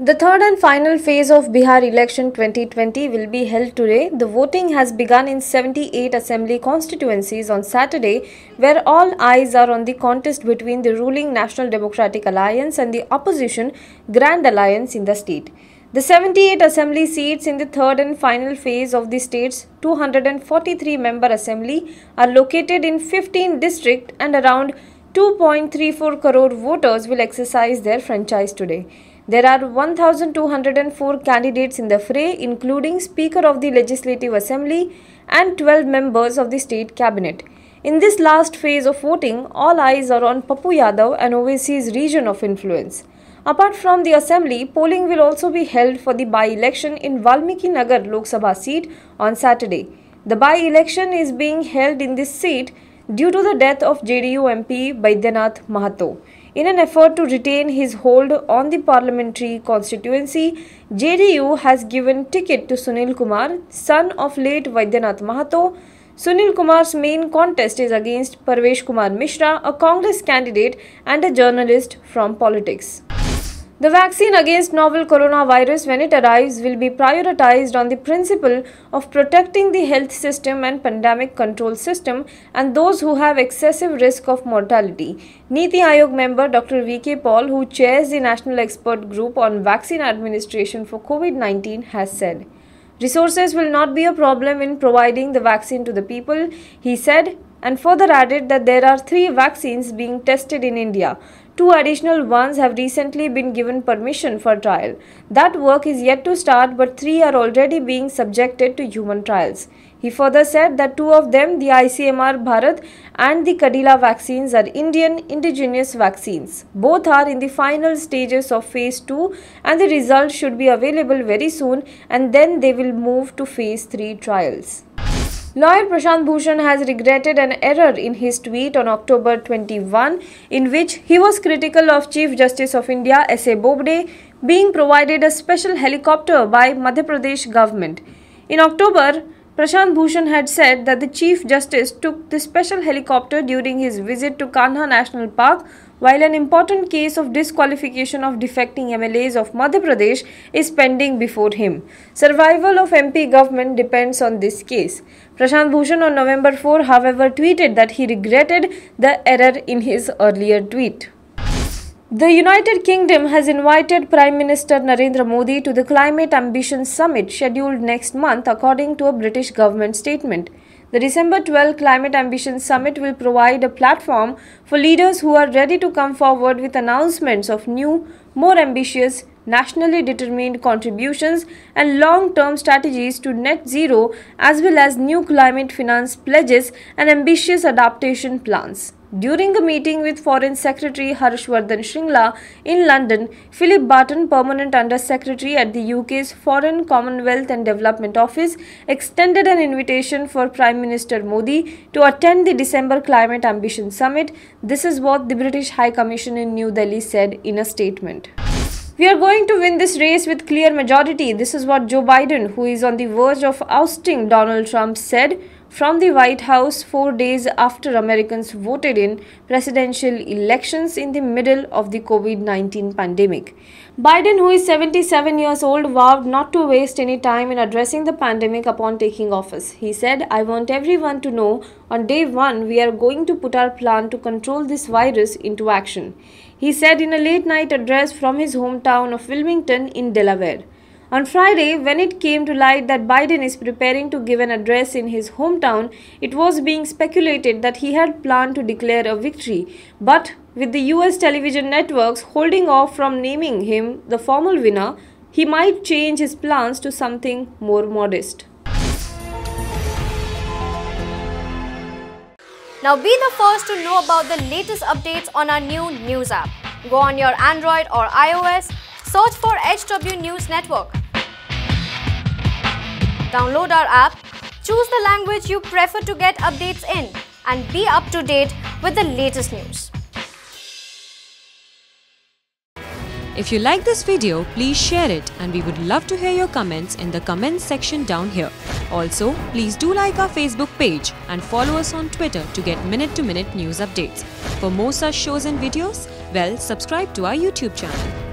The third and final phase of Bihar election 2020 will be held today. The voting has begun in 78 assembly constituencies on Saturday, where all eyes are on the contest between the ruling National Democratic Alliance and the opposition Grand Alliance in the state. The 78 assembly seats in the third and final phase of the state's 243 member assembly are located in 15 districts and around 2.34 crore voters will exercise their franchise today. There are 1,204 candidates in the fray, including Speaker of the Legislative Assembly and 12 members of the State Cabinet. In this last phase of voting, all eyes are on Papu Yadav and Oasis region of influence. Apart from the assembly, polling will also be held for the by-election in Valmiki Nagar Lok Sabha seat on Saturday. The by-election is being held in this seat due to the death of JDU MP Baidyanath Mahato. In an effort to retain his hold on the parliamentary constituency, JDU has given ticket to Sunil Kumar, son of late Vaidyanath Mahato. Sunil Kumar's main contest is against Parvesh Kumar Mishra, a Congress candidate and a journalist from politics. The vaccine against novel coronavirus, when it arrives, will be prioritized on the principle of protecting the health system and pandemic control system and those who have excessive risk of mortality. Niti Aayog member Dr. V.K. Paul, who chairs the National Expert Group on Vaccine Administration for COVID 19, has said. Resources will not be a problem in providing the vaccine to the people, he said, and further added that there are three vaccines being tested in India Two additional ones have recently been given permission for trial. That work is yet to start, but three are already being subjected to human trials. He further said that two of them, the ICMR Bharat and the Kadila vaccines, are Indian indigenous vaccines. Both are in the final stages of phase 2 and the results should be available very soon and then they will move to phase 3 trials. Lawyer Prashant Bhushan has regretted an error in his tweet on October 21 in which he was critical of Chief Justice of India S.A. Bobde being provided a special helicopter by Madhya Pradesh government. In October, Prashant Bhushan had said that the Chief Justice took the special helicopter during his visit to Kanha National Park while an important case of disqualification of defecting MLAs of Madhya Pradesh is pending before him. Survival of MP government depends on this case. Prashant Bhushan on November 4, however, tweeted that he regretted the error in his earlier tweet. The United Kingdom has invited Prime Minister Narendra Modi to the Climate Ambition Summit scheduled next month, according to a British government statement. The December 12 Climate Ambition Summit will provide a platform for leaders who are ready to come forward with announcements of new, more ambitious nationally determined contributions and long-term strategies to net zero as well as new climate finance pledges and ambitious adaptation plans. During a meeting with Foreign Secretary Harshvardhan Shringla in London, Philip Barton, Permanent Under Secretary at the UK's Foreign Commonwealth and Development Office, extended an invitation for Prime Minister Modi to attend the December Climate Ambition Summit. This is what the British High Commission in New Delhi said in a statement. We are going to win this race with clear majority. This is what Joe Biden, who is on the verge of ousting Donald Trump, said from the White House four days after Americans voted in presidential elections in the middle of the COVID 19 pandemic. Biden, who is 77 years old, vowed not to waste any time in addressing the pandemic upon taking office. He said, I want everyone to know on day one we are going to put our plan to control this virus into action. He said in a late night address from his hometown of Wilmington in Delaware. On Friday, when it came to light that Biden is preparing to give an address in his hometown, it was being speculated that he had planned to declare a victory. But with the US television networks holding off from naming him the formal winner, he might change his plans to something more modest. Now be the first to know about the latest updates on our new news app. Go on your Android or iOS, search for HW News Network Download our app, choose the language you prefer to get updates in and be up to date with the latest news. If you like this video, please share it and we would love to hear your comments in the comments section down here. Also, please do like our Facebook page and follow us on Twitter to get minute-to-minute -minute news updates. For more such shows and videos, well, subscribe to our YouTube channel.